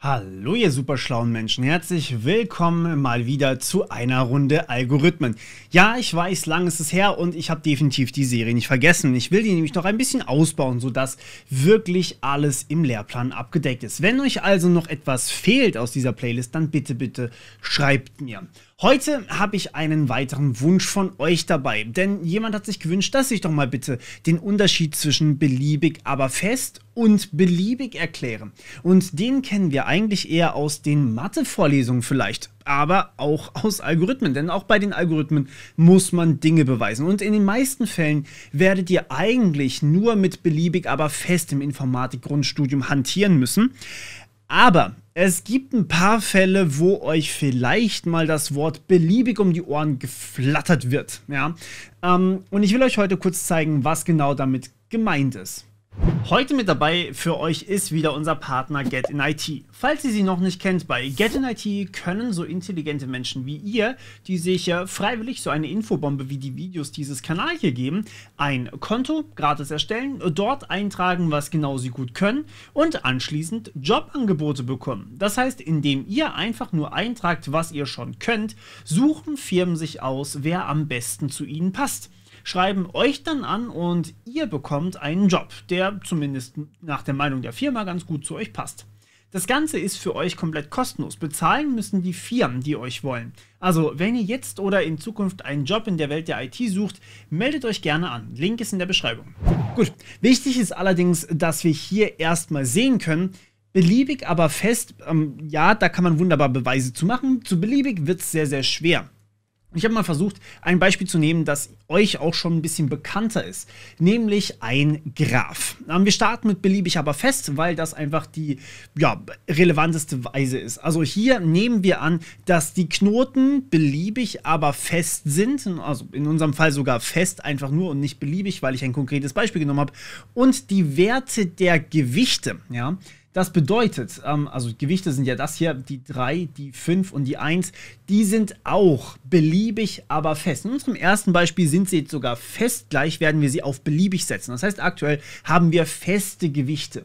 Hallo ihr super schlauen Menschen, herzlich willkommen mal wieder zu einer Runde Algorithmen. Ja, ich weiß, lang ist es her und ich habe definitiv die Serie nicht vergessen. Ich will die nämlich noch ein bisschen ausbauen, sodass wirklich alles im Lehrplan abgedeckt ist. Wenn euch also noch etwas fehlt aus dieser Playlist, dann bitte, bitte schreibt mir. Heute habe ich einen weiteren Wunsch von euch dabei, denn jemand hat sich gewünscht, dass ich doch mal bitte den Unterschied zwischen beliebig aber fest und beliebig erkläre. Und den kennen wir eigentlich eher aus den Mathe-Vorlesungen vielleicht, aber auch aus Algorithmen, denn auch bei den Algorithmen muss man Dinge beweisen. Und in den meisten Fällen werdet ihr eigentlich nur mit beliebig aber fest im Informatik-Grundstudium hantieren müssen. Aber es gibt ein paar Fälle, wo euch vielleicht mal das Wort beliebig um die Ohren geflattert wird. Ja? Ähm, und ich will euch heute kurz zeigen, was genau damit gemeint ist. Heute mit dabei für euch ist wieder unser Partner Get in IT. Falls ihr sie noch nicht kennt, bei Get in IT können so intelligente Menschen wie ihr, die sich äh, freiwillig so eine Infobombe wie die Videos dieses Kanal hier geben, ein Konto gratis erstellen, dort eintragen, was genau sie gut können und anschließend Jobangebote bekommen. Das heißt, indem ihr einfach nur eintragt, was ihr schon könnt, suchen Firmen sich aus, wer am besten zu ihnen passt schreiben euch dann an und ihr bekommt einen Job, der zumindest nach der Meinung der Firma ganz gut zu euch passt. Das Ganze ist für euch komplett kostenlos. Bezahlen müssen die Firmen, die euch wollen. Also, wenn ihr jetzt oder in Zukunft einen Job in der Welt der IT sucht, meldet euch gerne an. Link ist in der Beschreibung. Gut, wichtig ist allerdings, dass wir hier erstmal sehen können, beliebig aber fest, ähm, ja, da kann man wunderbar Beweise zu machen. Zu beliebig wird es sehr, sehr schwer. Ich habe mal versucht, ein Beispiel zu nehmen, das euch auch schon ein bisschen bekannter ist, nämlich ein Graph. Ähm, wir starten mit beliebig aber fest, weil das einfach die ja, relevanteste Weise ist. Also hier nehmen wir an, dass die Knoten beliebig aber fest sind, also in unserem Fall sogar fest einfach nur und nicht beliebig, weil ich ein konkretes Beispiel genommen habe, und die Werte der Gewichte, ja, das bedeutet, ähm, also Gewichte sind ja das hier, die 3, die 5 und die 1, die sind auch beliebig, aber fest. In unserem ersten Beispiel sind sie jetzt sogar fest, gleich werden wir sie auf beliebig setzen. Das heißt, aktuell haben wir feste Gewichte.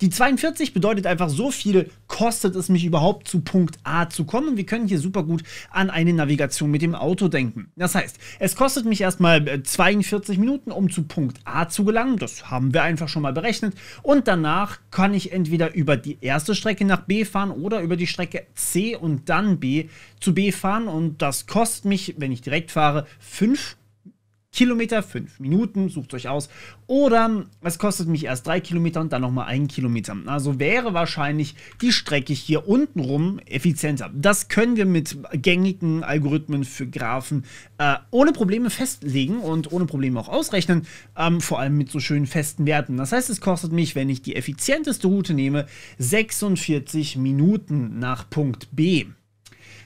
Die 42 bedeutet einfach so viel, kostet es mich überhaupt zu Punkt A zu kommen. Wir können hier super gut an eine Navigation mit dem Auto denken. Das heißt, es kostet mich erstmal 42 äh, Minuten, um zu Punkt A zu gelangen. Das haben wir einfach schon mal berechnet. Und danach kann ich entweder über die erste Strecke nach B fahren oder über die Strecke C und dann B zu B fahren. Und das kostet mich, wenn ich direkt fahre, 5 Minuten. Kilometer, 5 Minuten, sucht euch aus. Oder es kostet mich erst 3 Kilometer und dann nochmal 1 Kilometer. Also wäre wahrscheinlich die Strecke hier unten rum effizienter. Das können wir mit gängigen Algorithmen für Graphen äh, ohne Probleme festlegen und ohne Probleme auch ausrechnen. Ähm, vor allem mit so schönen festen Werten. Das heißt, es kostet mich, wenn ich die effizienteste Route nehme, 46 Minuten nach Punkt B.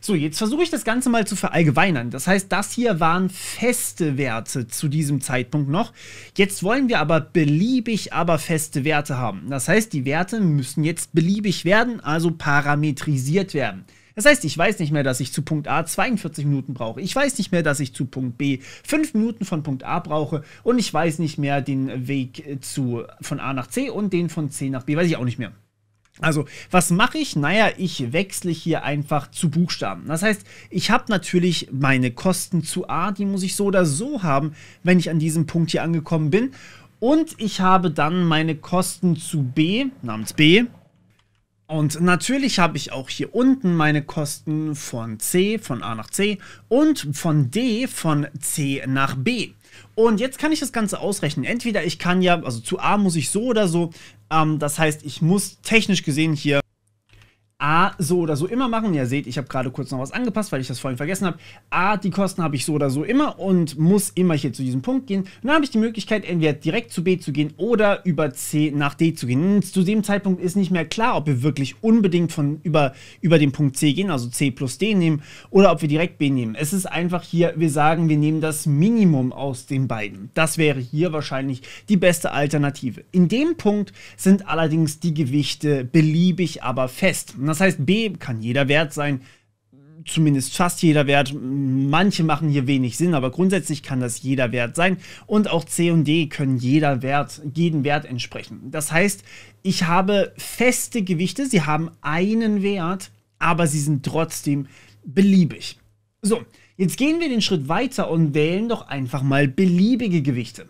So, jetzt versuche ich das Ganze mal zu verallgemeinern. Das heißt, das hier waren feste Werte zu diesem Zeitpunkt noch. Jetzt wollen wir aber beliebig, aber feste Werte haben. Das heißt, die Werte müssen jetzt beliebig werden, also parametrisiert werden. Das heißt, ich weiß nicht mehr, dass ich zu Punkt A 42 Minuten brauche. Ich weiß nicht mehr, dass ich zu Punkt B 5 Minuten von Punkt A brauche. Und ich weiß nicht mehr den Weg äh, zu, von A nach C und den von C nach B. Weiß ich auch nicht mehr. Also, was mache ich? Naja, ich wechsle hier einfach zu Buchstaben. Das heißt, ich habe natürlich meine Kosten zu A, die muss ich so oder so haben, wenn ich an diesem Punkt hier angekommen bin. Und ich habe dann meine Kosten zu B, namens B. Und natürlich habe ich auch hier unten meine Kosten von C, von A nach C und von D, von C nach B. Und jetzt kann ich das Ganze ausrechnen. Entweder ich kann ja, also zu A muss ich so oder so. Ähm, das heißt, ich muss technisch gesehen hier A, so oder so immer machen. Ihr seht, ich habe gerade kurz noch was angepasst, weil ich das vorhin vergessen habe. A, die Kosten habe ich so oder so immer und muss immer hier zu diesem Punkt gehen. dann habe ich die Möglichkeit, entweder direkt zu B zu gehen oder über C nach D zu gehen. Und zu dem Zeitpunkt ist nicht mehr klar, ob wir wirklich unbedingt von über, über den Punkt C gehen, also C plus D nehmen, oder ob wir direkt B nehmen. Es ist einfach hier, wir sagen, wir nehmen das Minimum aus den beiden. Das wäre hier wahrscheinlich die beste Alternative. In dem Punkt sind allerdings die Gewichte beliebig, aber fest. Ne? Das heißt, B kann jeder Wert sein, zumindest fast jeder Wert. Manche machen hier wenig Sinn, aber grundsätzlich kann das jeder Wert sein. Und auch C und D können jeder Wert, jeden Wert entsprechen. Das heißt, ich habe feste Gewichte, sie haben einen Wert, aber sie sind trotzdem beliebig. So, jetzt gehen wir den Schritt weiter und wählen doch einfach mal beliebige Gewichte.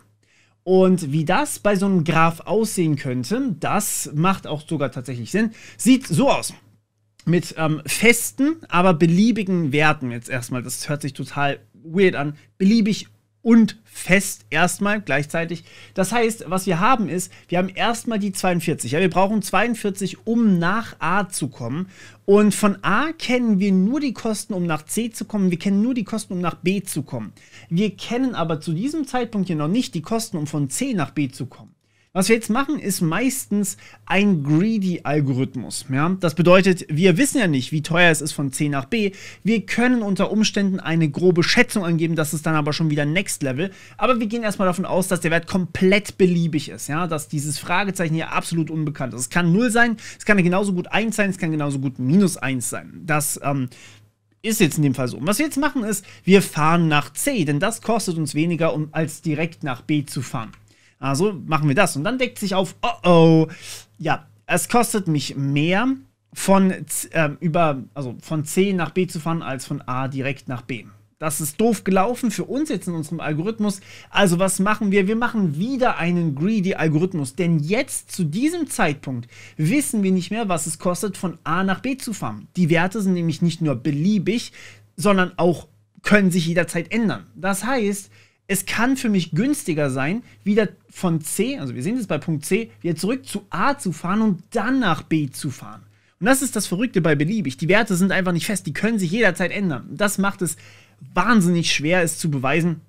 Und wie das bei so einem Graph aussehen könnte, das macht auch sogar tatsächlich Sinn, sieht so aus mit ähm, festen, aber beliebigen Werten jetzt erstmal. Das hört sich total weird an. Beliebig und fest erstmal gleichzeitig. Das heißt, was wir haben ist, wir haben erstmal die 42. Ja, wir brauchen 42, um nach A zu kommen. Und von A kennen wir nur die Kosten, um nach C zu kommen. Wir kennen nur die Kosten, um nach B zu kommen. Wir kennen aber zu diesem Zeitpunkt hier noch nicht die Kosten, um von C nach B zu kommen. Was wir jetzt machen, ist meistens ein Greedy-Algorithmus. Ja? Das bedeutet, wir wissen ja nicht, wie teuer es ist von C nach B. Wir können unter Umständen eine grobe Schätzung angeben, das ist dann aber schon wieder Next Level. Aber wir gehen erstmal davon aus, dass der Wert komplett beliebig ist. Ja? Dass dieses Fragezeichen hier absolut unbekannt ist. Es kann 0 sein, es kann genauso gut 1 sein, es kann genauso gut minus 1 sein. Das ähm, ist jetzt in dem Fall so. Und was wir jetzt machen ist, wir fahren nach C, denn das kostet uns weniger, um als direkt nach B zu fahren. Also machen wir das. Und dann deckt sich auf, oh oh, ja, es kostet mich mehr, von, äh, über, also von C nach B zu fahren, als von A direkt nach B. Das ist doof gelaufen für uns jetzt in unserem Algorithmus. Also was machen wir? Wir machen wieder einen greedy Algorithmus, denn jetzt zu diesem Zeitpunkt wissen wir nicht mehr, was es kostet, von A nach B zu fahren. Die Werte sind nämlich nicht nur beliebig, sondern auch können sich jederzeit ändern. Das heißt, es kann für mich günstiger sein, wieder von C, also wir sehen es bei Punkt C, wieder zurück zu A zu fahren und dann nach B zu fahren. Und das ist das Verrückte bei beliebig. Die Werte sind einfach nicht fest, die können sich jederzeit ändern. Das macht es wahnsinnig schwer, es zu beweisen.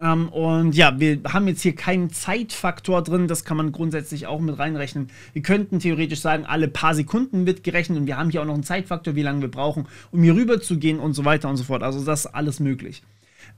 Ähm, und ja, wir haben jetzt hier keinen Zeitfaktor drin, das kann man grundsätzlich auch mit reinrechnen. Wir könnten theoretisch sagen, alle paar Sekunden wird gerechnet und wir haben hier auch noch einen Zeitfaktor, wie lange wir brauchen, um hier rüber zu gehen und so weiter und so fort. Also das ist alles möglich.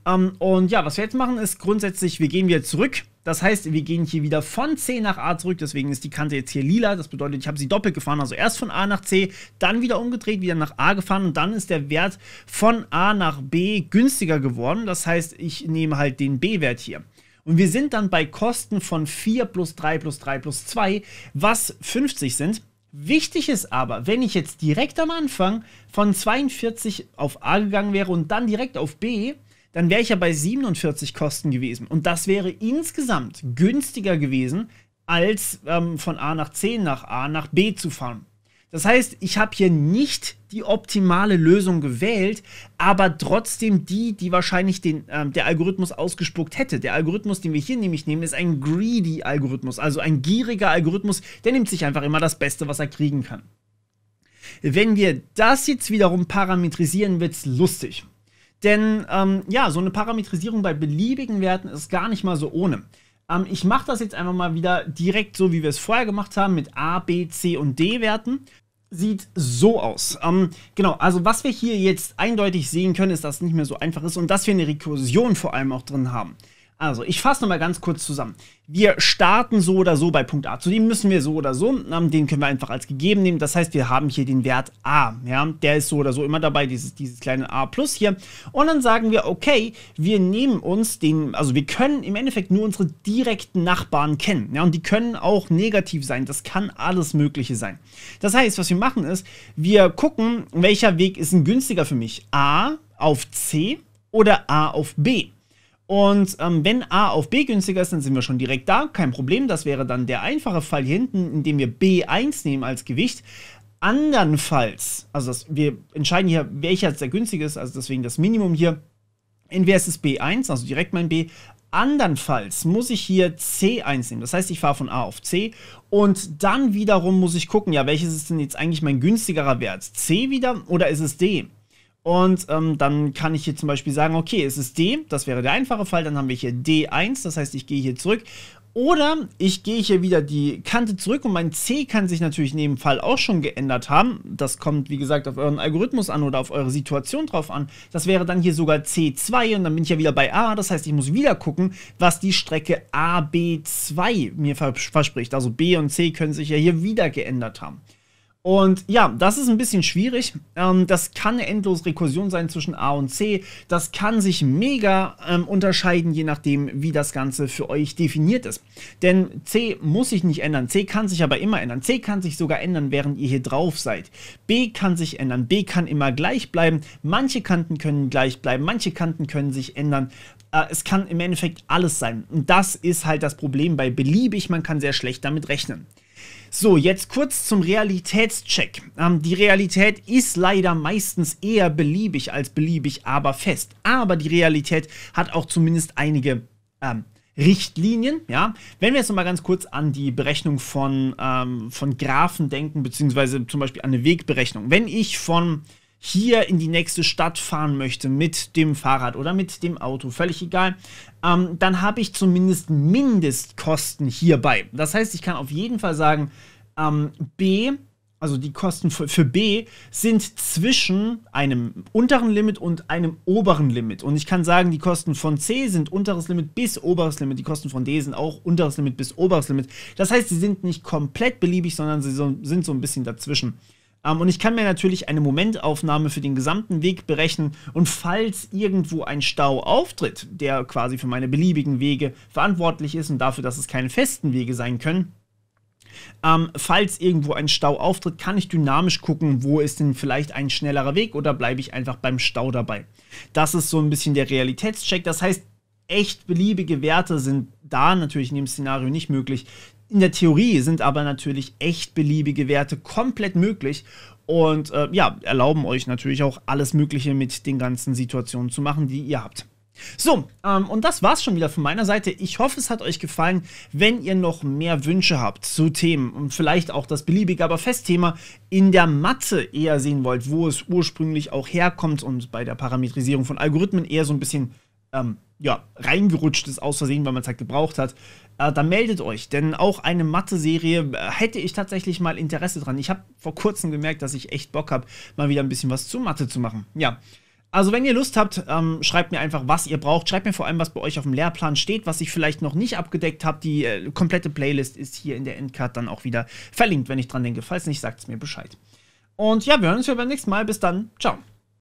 Ähm, und ja, was wir jetzt machen, ist grundsätzlich, wir gehen wieder zurück. Das heißt, wir gehen hier wieder von C nach A zurück. Deswegen ist die Kante jetzt hier lila. Das bedeutet, ich habe sie doppelt gefahren. Also erst von A nach C, dann wieder umgedreht, wieder nach A gefahren. Und dann ist der Wert von A nach B günstiger geworden. Das heißt, ich nehme halt den B-Wert hier. Und wir sind dann bei Kosten von 4 plus 3 plus 3 plus 2, was 50 sind. Wichtig ist aber, wenn ich jetzt direkt am Anfang von 42 auf A gegangen wäre und dann direkt auf B, dann wäre ich ja bei 47 Kosten gewesen. Und das wäre insgesamt günstiger gewesen, als ähm, von A nach C nach A nach B zu fahren. Das heißt, ich habe hier nicht die optimale Lösung gewählt, aber trotzdem die, die wahrscheinlich den, ähm, der Algorithmus ausgespuckt hätte. Der Algorithmus, den wir hier nämlich nehmen, ist ein greedy Algorithmus, also ein gieriger Algorithmus, der nimmt sich einfach immer das Beste, was er kriegen kann. Wenn wir das jetzt wiederum parametrisieren, wird es lustig. Denn ähm, ja, so eine Parametrisierung bei beliebigen Werten ist gar nicht mal so ohne. Ähm, ich mache das jetzt einfach mal wieder direkt so, wie wir es vorher gemacht haben, mit A, B, C und D-Werten. Sieht so aus. Ähm, genau, also was wir hier jetzt eindeutig sehen können, ist, dass es nicht mehr so einfach ist und dass wir eine Rekursion vor allem auch drin haben. Also, ich fasse nochmal ganz kurz zusammen. Wir starten so oder so bei Punkt A. Zu dem müssen wir so oder so, den können wir einfach als gegeben nehmen. Das heißt, wir haben hier den Wert A. Ja? Der ist so oder so immer dabei, dieses, dieses kleine A plus hier. Und dann sagen wir, okay, wir nehmen uns den, also wir können im Endeffekt nur unsere direkten Nachbarn kennen. Ja? Und die können auch negativ sein. Das kann alles Mögliche sein. Das heißt, was wir machen ist, wir gucken, welcher Weg ist ein günstiger für mich. A auf C oder A auf B. Und ähm, wenn A auf B günstiger ist, dann sind wir schon direkt da. Kein Problem. Das wäre dann der einfache Fall hier hinten, indem wir B1 nehmen als Gewicht. Andernfalls, also das, wir entscheiden hier, welcher der günstige ist, also deswegen das Minimum hier. Entweder ist es B1, also direkt mein B. Andernfalls muss ich hier C1 nehmen. Das heißt, ich fahre von A auf C. Und dann wiederum muss ich gucken, ja, welches ist denn jetzt eigentlich mein günstigerer Wert? C wieder oder ist es D? Und ähm, dann kann ich hier zum Beispiel sagen, okay, es ist D, das wäre der einfache Fall, dann haben wir hier D1, das heißt, ich gehe hier zurück. Oder ich gehe hier wieder die Kante zurück und mein C kann sich natürlich in dem Fall auch schon geändert haben. Das kommt, wie gesagt, auf euren Algorithmus an oder auf eure Situation drauf an. Das wäre dann hier sogar C2 und dann bin ich ja wieder bei A. Das heißt, ich muss wieder gucken, was die Strecke AB2 mir vers verspricht. Also B und C können sich ja hier wieder geändert haben. Und ja, das ist ein bisschen schwierig. Ähm, das kann eine endlose Rekursion sein zwischen A und C. Das kann sich mega ähm, unterscheiden, je nachdem, wie das Ganze für euch definiert ist. Denn C muss sich nicht ändern. C kann sich aber immer ändern. C kann sich sogar ändern, während ihr hier drauf seid. B kann sich ändern. B kann immer gleich bleiben. Manche Kanten können gleich bleiben. Manche Kanten können sich ändern. Äh, es kann im Endeffekt alles sein. Und das ist halt das Problem bei beliebig. Man kann sehr schlecht damit rechnen. So, jetzt kurz zum Realitätscheck. Ähm, die Realität ist leider meistens eher beliebig als beliebig, aber fest. Aber die Realität hat auch zumindest einige ähm, Richtlinien. Ja? Wenn wir jetzt nochmal ganz kurz an die Berechnung von, ähm, von Graphen denken, beziehungsweise zum Beispiel an eine Wegberechnung. Wenn ich von hier in die nächste Stadt fahren möchte mit dem Fahrrad oder mit dem Auto, völlig egal, ähm, dann habe ich zumindest Mindestkosten hierbei. Das heißt, ich kann auf jeden Fall sagen, ähm, B, also die Kosten für, für, B sind zwischen einem unteren Limit und einem oberen Limit. Und ich kann sagen, die Kosten von C sind unteres Limit bis oberes Limit. Die Kosten von D sind auch unteres Limit bis oberes Limit. Das heißt, sie sind nicht komplett beliebig, sondern sie so, sind so ein bisschen dazwischen. Ähm, und ich kann mir natürlich eine Momentaufnahme für den gesamten Weg berechnen. Und falls irgendwo ein Stau auftritt, der quasi für meine beliebigen Wege verantwortlich ist und dafür, dass es keine festen Wege sein können, ähm, falls irgendwo ein Stau auftritt, kann ich dynamisch gucken, wo ist denn vielleicht ein schnellerer Weg oder bleibe ich einfach beim Stau dabei. Das ist so ein bisschen der Realitätscheck. Das heißt, echt beliebige Werte sind da natürlich in dem Szenario nicht möglich. In der Theorie sind aber natürlich echt beliebige Werte komplett möglich und äh, ja, erlauben euch natürlich auch alles Mögliche mit den ganzen Situationen zu machen, die ihr habt. So, ähm, und das war's schon wieder von meiner Seite. Ich hoffe, es hat euch gefallen. Wenn ihr noch mehr Wünsche habt zu Themen und vielleicht auch das beliebige, aber Festthema in der Mathe eher sehen wollt, wo es ursprünglich auch herkommt und bei der Parametrisierung von Algorithmen eher so ein bisschen ähm, ja, reingerutscht ist aus Versehen, weil man es halt gebraucht hat, äh, dann meldet euch. Denn auch eine Mathe-Serie äh, hätte ich tatsächlich mal Interesse dran. Ich habe vor kurzem gemerkt, dass ich echt Bock habe, mal wieder ein bisschen was zu Mathe zu machen. Ja. Also wenn ihr Lust habt, ähm, schreibt mir einfach, was ihr braucht. Schreibt mir vor allem, was bei euch auf dem Lehrplan steht, was ich vielleicht noch nicht abgedeckt habe. Die äh, komplette Playlist ist hier in der Endcard dann auch wieder verlinkt, wenn ich dran denke. Falls nicht, sagt es mir Bescheid. Und ja, wir hören uns wieder beim nächsten Mal. Bis dann. Ciao.